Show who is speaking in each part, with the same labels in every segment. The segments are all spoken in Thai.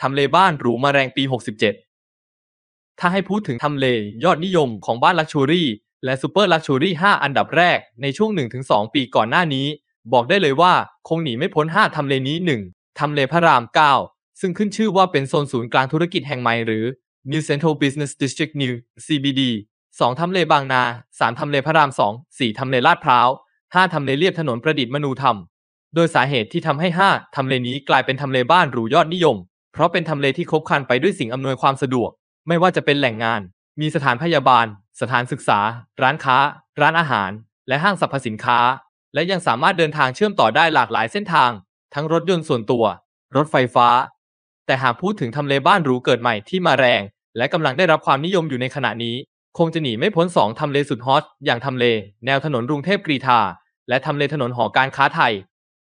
Speaker 1: ทำเลบ้านหรูมาแรงปี 67 ถ้าให้พูดถึงทำเลยอดนิยมของบ้านลักชัวรี่และซูเปอร์ลักชัวรี่ 5 อันดับแรกในช่วง 1-2 ปีก่อนหน้านี้ บอกได้เลยว่าคงหนีไม่พ้น 5ทำเลนี้ 1ทำเลพระราม 9 ซึ่งขึ้นชื่อว่าเป็นโซนศูนย์กลางธุรกิจแห่งใหม่หรือ New Central Business District New CBD 2ทำเลบางนา 3ทำเลพระราม2 4ทำเลลาดพร้าว5ทำเลเลียบถนนประดิษฐ์มนูธรรม โดยสาเหตุที่ทำให้ 5ทำเลนี้กลายเป็นทำเลบ้านหรูยอดนิยมเพราะเป็นทำเลที่ครบครันไปด้วยสิ่งอำนวยความสะดวก ไม่ว่าจะเป็นแหล่งงาน มีสถานพยาบาล สถานศึกษา ร้านค้า ร้านอาหาร และห้างสรรพสินค้า และยังสามารถเดินทางเชื่อมต่อได้หลากหลายเส้นทาง ทั้งรถยนต์ส่วนตัว รถไฟฟ้า แต่หากพูดถึงทำเลบ้านหรูเกิดใหม่ที่มาแรง และกำลังได้รับความนิยมอยู่ในขณะนี้ คงจะหนีไม่พ้นสองทำเลสุดฮอต อย่างทำเล แนวถนนกรุงเทพกรีธาและทำเลถนนหอการค้าไทย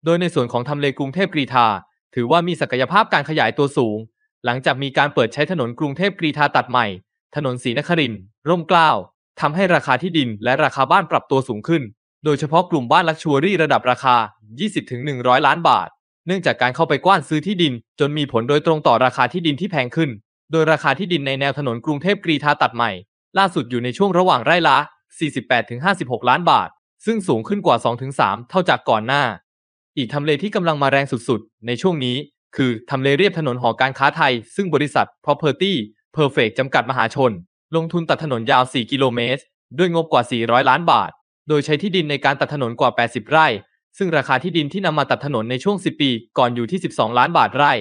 Speaker 1: โดยในส่วนของทำเลกรุงเทพกรีธาถือว่ามีศักยภาพการขยายตัวสูง หลังจากมีการเปิดใช้ถนนกรุงเทพกรีฑาตัดใหม่ ถนนศรีนครินทร์ร่มเกล้าทำให้ราคาที่ดินและราคาบ้านปรับตัวสูงขึ้น โดยเฉพาะกลุ่มบ้านลักชัวรี่ระดับราคา 20-100 ล้านบาท เนื่องจากการเข้าไปกว้านซื้อที่ดิน จนมีผลโดยตรงต่อราคาที่ดินที่แพงขึ้น โดยราคาที่ดินในแนวถนนกรุงเทพกรีฑาตัดใหม่ ล่าสุดอยู่ในช่วงระหว่างไร่ละ 48-56 ล้านบาท ซึ่งสูงขึ้นกว่า 2-3 เท่าจากก่อนหน้าอีกทำเลที่กำลังมาแรงสุดๆ ในช่วงนี้ คือทำเลเรียบถนนหอการค้าไทย ซึ่งบริษัท Property Perfect จำกัดมหาชน ลงทุนตัดถนนยาว 4 กิโลเมตร ด้วยงบกว่า 400 ล้านบาท โดยใช้ที่ดินในการตัดถนนกว่า 80 ไร่ ซึ่งราคาที่ดินที่นำมาตัดถนนในช่วง 10 ปีก่อนอยู่ที่ 12 ล้านบาทไร่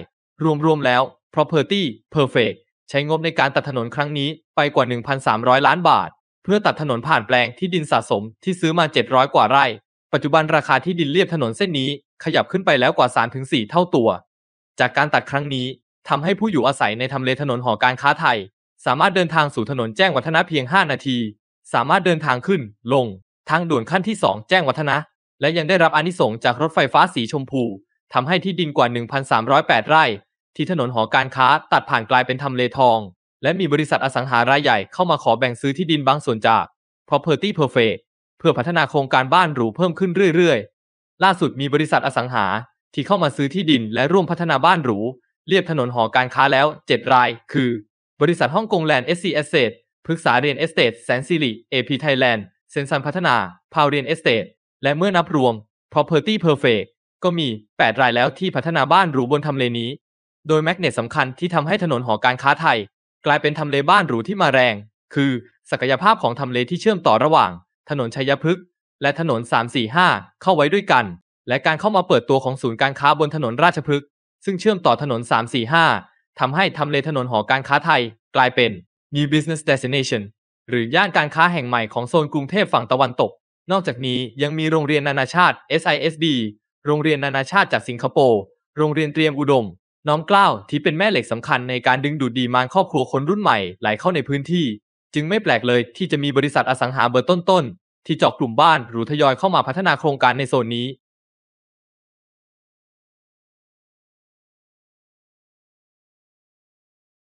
Speaker 1: รวมๆ แล้ว Property Perfect ใช้งบในการตัดถนนครั้งนี้ไปกว่า 1,300 ล้านบาท เพื่อตัดถนนผ่านแปลงที่ดินสะสมที่ซื้อมา 700 กว่าไร่ปัจจุบันราคาที่ดินเรียบถนนเส้นนี้ ขยับขึ้นไปแล้วกว่า 3-4 เท่าตัว จากการตัดครั้งนี้ทำให้ผู้อยู่อาศัยในทำเลถนนหอการค้าไทย สามารถเดินทางสู่ถนนแจ้งวัฒนะเพียง 5 นาที สามารถเดินทางขึ้น ลง ทางด่วนขั้นที่ 2 แจ้งวัฒนะ และยังได้รับอนิสง์จากรถไฟฟ้าสีชมพู ทำให้ที่ดินกว่า 1,308 ไร่ ที่ถนนหอการค้าตัดผ่านกลายเป็นทำเลทอง และมีบริษัทอสังหารายใหญ่เข้ามาขอแบ่งซื้อที่ดินบางส่วนจาก Property Perfect พื่อพัฒนาโครงการบ้านหรูเพิ่มขึ้นเรื่อยๆ ล่าสุดมีบริษัทอสังหา ที่เข้ามาซื้อที่ดินและร่วมพัฒนาบ้านหรู เรียบถนนหอการค้าแล้ว 7 ราย คือ บริษัทฮ่องกงแลนด์เอสซีเอสเซทพึกษาเรียนเอสเตทแสนสิริเอพีไทยแลนด์เซนซันพัฒนาพาวเรียนเอสเตทและเมื่อนับรวม Property Perfect ก็มี 8 รายแล้วที่พัฒนาบ้านหรูบนทำเลนี้ โดยแมกเนตสำคัญที่ทำให้ถนนหอการค้าไทย กลายเป็นทำเลบ้านหรูที่มาแรง คือ ศักยภาพของทำเล ที่เชื่อมต่อระหว่างถนนชัยพฤกษ์และถนน 345 เข้าไว้ด้วยกัน และการเข้ามาเปิดตัวของศูนย์การค้าบนถนนราชพฤกษ์ซึ่งเชื่อมต่อถนน 345 ทำให้ทำเลถนนหอการค้าไทย กลายเป็น New Business Destination หรือย่านการค้าแห่งใหม่ของโซนกรุงเทพฝั่งตะวันตก นอกจากนี้ยังมีโรงเรียนนานาชาติ SISD โรงเรียนนานาชาติจากสิงคโปร์โรงเรียนเตรียมอุดม น้อมกล้าวที่เป็นแม่เหล็กสำคัญ ในการดึงดูดดีมานครอบครัวคนรุ่นใหม่ไหลเข้าในพื้นที่จึงไม่แปลกเลยที่จะมีบริษัทอสังหาเบอร์ต้นๆ ที่เจาะกลุ่มบ้านหรูทยอยเข้ามาพัฒนาโครงการในโซนนี้